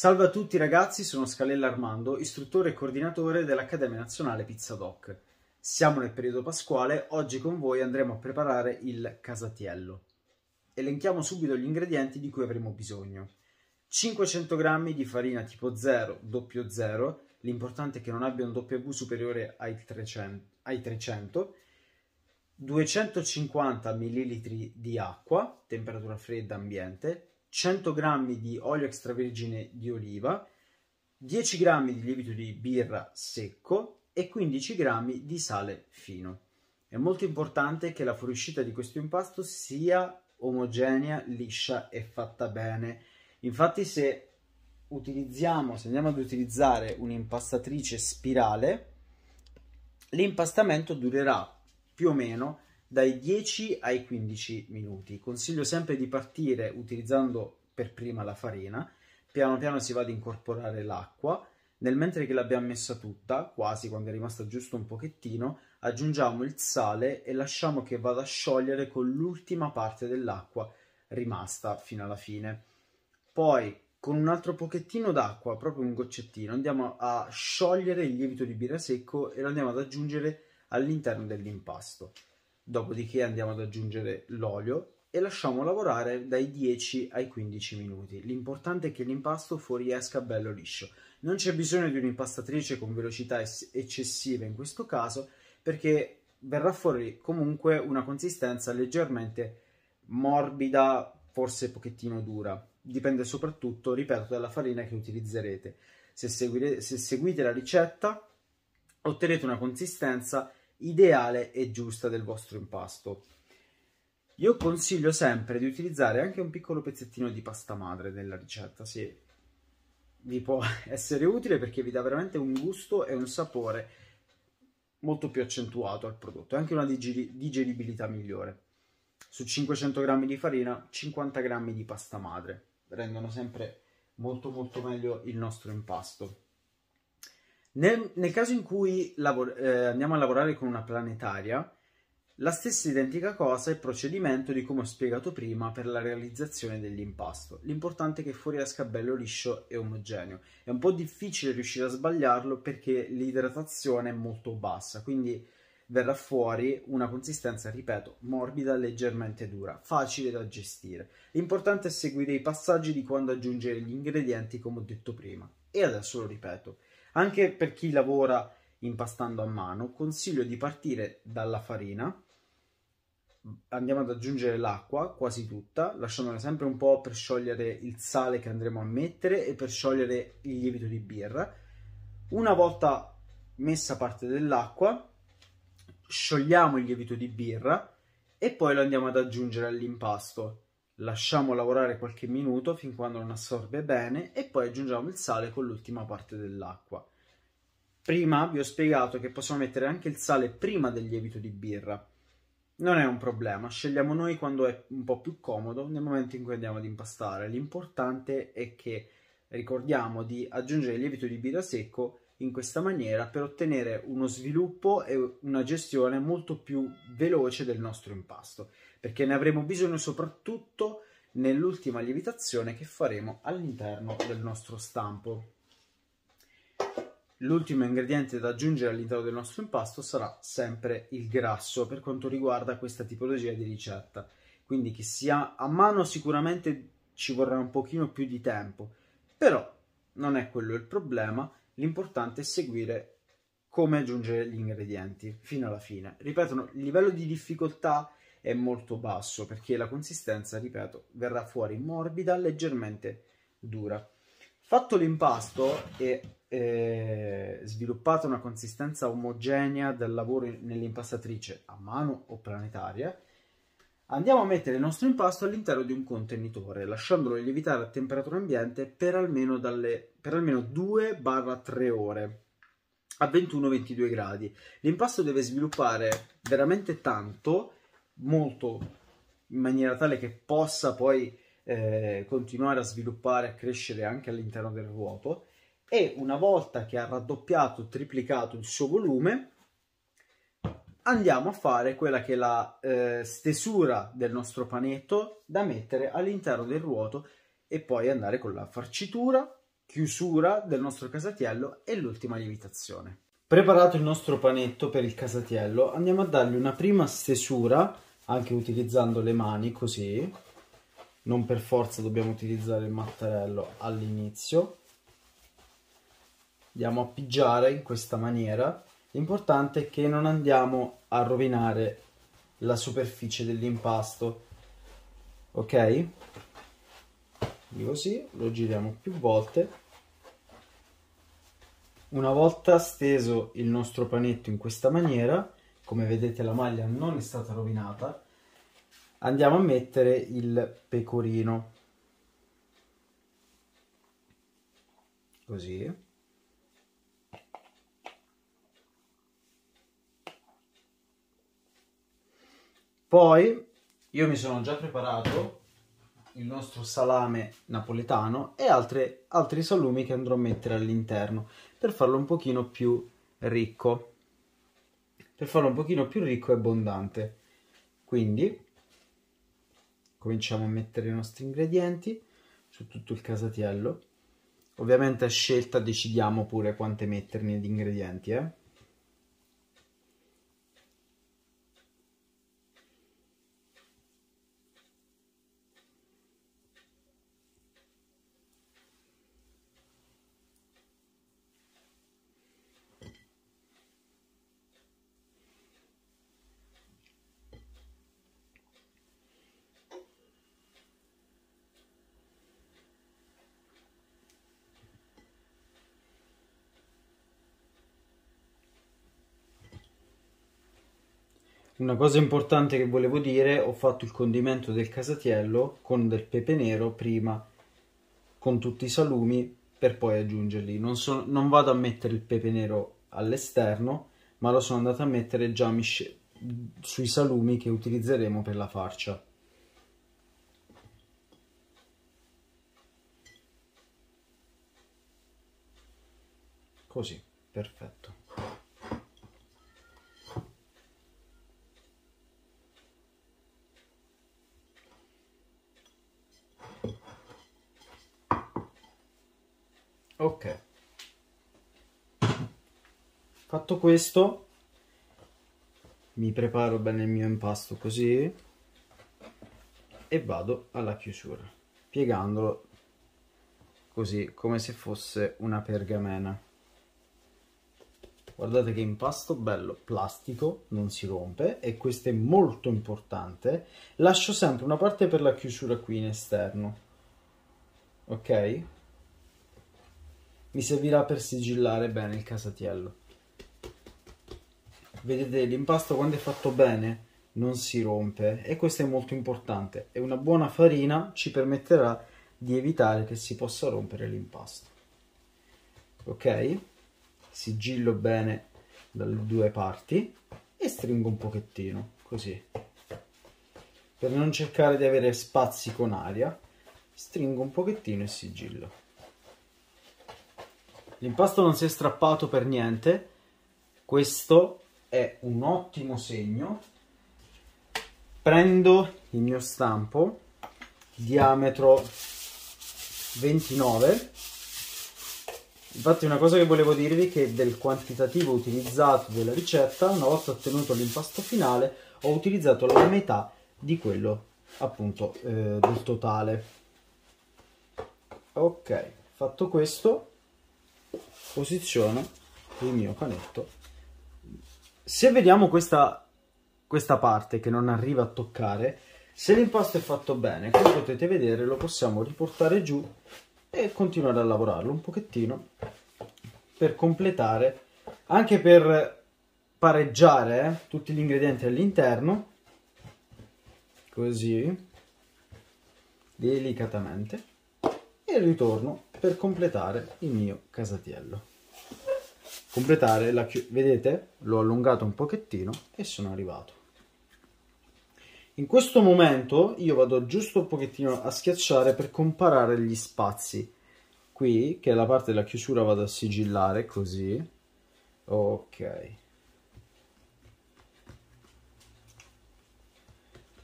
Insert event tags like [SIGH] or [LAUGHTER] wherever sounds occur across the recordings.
Salve a tutti ragazzi, sono Scalella Armando, istruttore e coordinatore dell'Accademia Nazionale Pizza Doc. Siamo nel periodo pasquale, oggi con voi andremo a preparare il casatiello. Elenchiamo subito gli ingredienti di cui avremo bisogno. 500 g di farina tipo 0, 00, l'importante è che non abbia un W superiore ai 300, ai 300 250 ml di acqua, temperatura fredda ambiente, 100 g di olio extravergine di oliva, 10 g di lievito di birra secco e 15 g di sale fino. È molto importante che la fuoriuscita di questo impasto sia omogenea, liscia e fatta bene. Infatti se utilizziamo, se andiamo ad utilizzare un'impastatrice spirale, l'impastamento durerà più o meno dai 10 ai 15 minuti. Consiglio sempre di partire utilizzando per prima la farina, piano piano si va ad incorporare l'acqua, nel mentre che l'abbiamo messa tutta, quasi quando è rimasta giusto un pochettino, aggiungiamo il sale e lasciamo che vada a sciogliere con l'ultima parte dell'acqua rimasta fino alla fine. Poi con un altro pochettino d'acqua, proprio un goccettino, andiamo a sciogliere il lievito di birra secco e lo andiamo ad aggiungere all'interno dell'impasto dopodiché andiamo ad aggiungere l'olio e lasciamo lavorare dai 10 ai 15 minuti. L'importante è che l'impasto fuoriesca bello liscio. Non c'è bisogno di un'impastatrice con velocità eccessiva in questo caso perché verrà fuori comunque una consistenza leggermente morbida, forse pochettino dura. Dipende soprattutto, ripeto, dalla farina che utilizzerete. Se, seguire, se seguite la ricetta otterrete una consistenza ideale e giusta del vostro impasto. Io consiglio sempre di utilizzare anche un piccolo pezzettino di pasta madre nella ricetta, se vi può [LAUGHS] essere utile perché vi dà veramente un gusto e un sapore molto più accentuato al prodotto e anche una digeribilità migliore. Su 500 g di farina, 50 g di pasta madre rendono sempre molto molto meglio il nostro impasto. Nel, nel caso in cui lavor- eh, andiamo a lavorare con una planetaria, la stessa identica cosa è il procedimento di come ho spiegato prima per la realizzazione dell'impasto. L'importante è che fuoriesca bello liscio e omogeneo. È un po' difficile riuscire a sbagliarlo perché l'idratazione è molto bassa, quindi verrà fuori una consistenza, ripeto, morbida, leggermente dura, facile da gestire. L'importante è seguire i passaggi di quando aggiungere gli ingredienti come ho detto prima. E adesso lo ripeto. Anche per chi lavora impastando a mano, consiglio di partire dalla farina. Andiamo ad aggiungere l'acqua, quasi tutta, lasciandola sempre un po' per sciogliere il sale che andremo a mettere e per sciogliere il lievito di birra. Una volta messa parte dell'acqua, sciogliamo il lievito di birra e poi lo andiamo ad aggiungere all'impasto lasciamo lavorare qualche minuto fin quando non assorbe bene e poi aggiungiamo il sale con l'ultima parte dell'acqua. Prima vi ho spiegato che possiamo mettere anche il sale prima del lievito di birra. Non è un problema, scegliamo noi quando è un po' più comodo nel momento in cui andiamo ad impastare. L'importante è che ricordiamo di aggiungere il lievito di birra secco in questa maniera per ottenere uno sviluppo e una gestione molto più veloce del nostro impasto, perché ne avremo bisogno soprattutto nell'ultima lievitazione che faremo all'interno del nostro stampo. L'ultimo ingrediente da aggiungere all'interno del nostro impasto sarà sempre il grasso per quanto riguarda questa tipologia di ricetta. Quindi che sia a mano sicuramente ci vorrà un pochino più di tempo, però non è quello il problema L'importante è seguire come aggiungere gli ingredienti fino alla fine. Ripeto, il livello di difficoltà è molto basso perché la consistenza, ripeto, verrà fuori morbida, leggermente dura. Fatto l'impasto e eh, sviluppata una consistenza omogenea del lavoro nell'impastatrice a mano o planetaria, Andiamo a mettere il nostro impasto all'interno di un contenitore, lasciandolo lievitare a temperatura ambiente per almeno, dalle, per almeno 2-3 ore a 21-22 gradi. L'impasto deve sviluppare veramente tanto, molto in maniera tale che possa poi eh, continuare a sviluppare, a crescere anche all'interno del vuoto e una volta che ha raddoppiato, triplicato il suo volume, andiamo a fare quella che è la eh, stesura del nostro panetto da mettere all'interno del ruoto e poi andare con la farcitura, chiusura del nostro casatiello e l'ultima lievitazione. Preparato il nostro panetto per il casatiello, andiamo a dargli una prima stesura, anche utilizzando le mani così, non per forza dobbiamo utilizzare il mattarello all'inizio. Andiamo a pigiare in questa maniera L'importante è che non andiamo a rovinare la superficie dell'impasto ok Quindi così lo giriamo più volte una volta steso il nostro panetto in questa maniera come vedete la maglia non è stata rovinata andiamo a mettere il pecorino così Poi io mi sono già preparato il nostro salame napoletano e altre, altri salumi che andrò a mettere all'interno per farlo un pochino più ricco per farlo un pochino più ricco e abbondante quindi cominciamo a mettere i nostri ingredienti su tutto il casatiello ovviamente a scelta decidiamo pure quante metterne di ingredienti eh? Una cosa importante che volevo dire, ho fatto il condimento del casatiello con del pepe nero prima, con tutti i salumi, per poi aggiungerli. Non, so, non vado a mettere il pepe nero all'esterno, ma lo sono andato a mettere già sui salumi che utilizzeremo per la farcia. Così, perfetto. ok fatto questo mi preparo bene il mio impasto così e vado alla chiusura piegandolo così come se fosse una pergamena guardate che impasto bello plastico non si rompe e questo è molto importante lascio sempre una parte per la chiusura qui in esterno ok mi servirà per sigillare bene il casatiello vedete l'impasto quando è fatto bene non si rompe e questo è molto importante e una buona farina ci permetterà di evitare che si possa rompere l'impasto ok sigillo bene dalle due parti e stringo un pochettino così per non cercare di avere spazi con aria stringo un pochettino e sigillo L'impasto non si è strappato per niente, questo è un ottimo segno. Prendo il mio stampo, diametro 29. Infatti una cosa che volevo dirvi è che del quantitativo utilizzato della ricetta, una volta ottenuto l'impasto finale, ho utilizzato la metà di quello appunto eh, del totale. Ok, fatto questo, posiziono il mio panetto. Se vediamo questa, questa parte che non arriva a toccare, se l'impasto è fatto bene, come potete vedere, lo possiamo riportare giù e continuare a lavorarlo un pochettino per completare, anche per pareggiare eh, tutti gli ingredienti all'interno, così, delicatamente e ritorno per completare il mio casatiello. Completare la chiusura, vedete? L'ho allungato un pochettino e sono arrivato. In questo momento io vado giusto un pochettino a schiacciare per comparare gli spazi. Qui, che è la parte della chiusura, vado a sigillare così. Ok.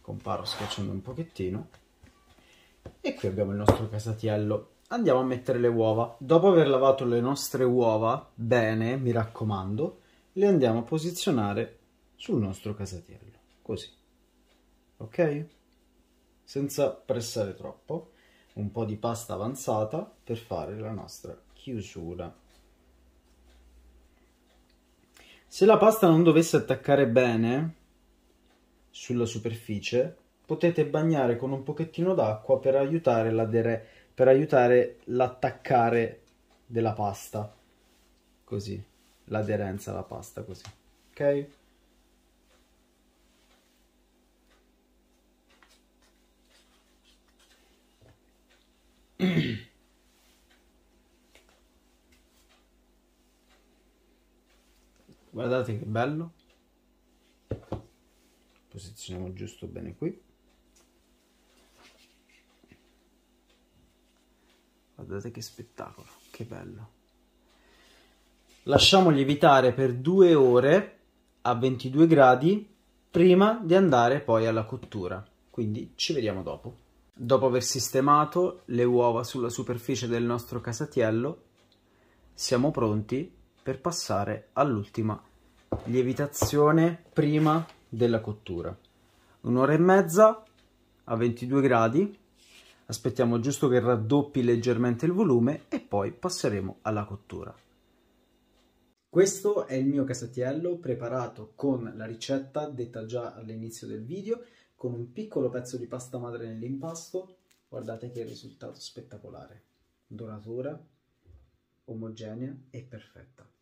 Comparo schiacciando un pochettino. E qui abbiamo il nostro casatiello. Andiamo a mettere le uova. Dopo aver lavato le nostre uova, bene, mi raccomando, le andiamo a posizionare sul nostro casatiello, così. Ok? Senza pressare troppo. Un po' di pasta avanzata per fare la nostra chiusura. Se la pasta non dovesse attaccare bene sulla superficie, potete bagnare con un pochettino d'acqua per aiutare l'attaccare della pasta così l'aderenza alla pasta così ok guardate che bello posizioniamo giusto bene qui guardate che spettacolo, che bello. Lasciamo lievitare per due ore a 22 gradi prima di andare poi alla cottura, quindi ci vediamo dopo. Dopo aver sistemato le uova sulla superficie del nostro casatiello, siamo pronti per passare all'ultima lievitazione prima della cottura. Un'ora e mezza a 22 gradi Aspettiamo giusto che raddoppi leggermente il volume e poi passeremo alla cottura. Questo è il mio casatiello preparato con la ricetta detta già all'inizio del video, con un piccolo pezzo di pasta madre nell'impasto. Guardate che risultato spettacolare. Doratura, omogenea e perfetta.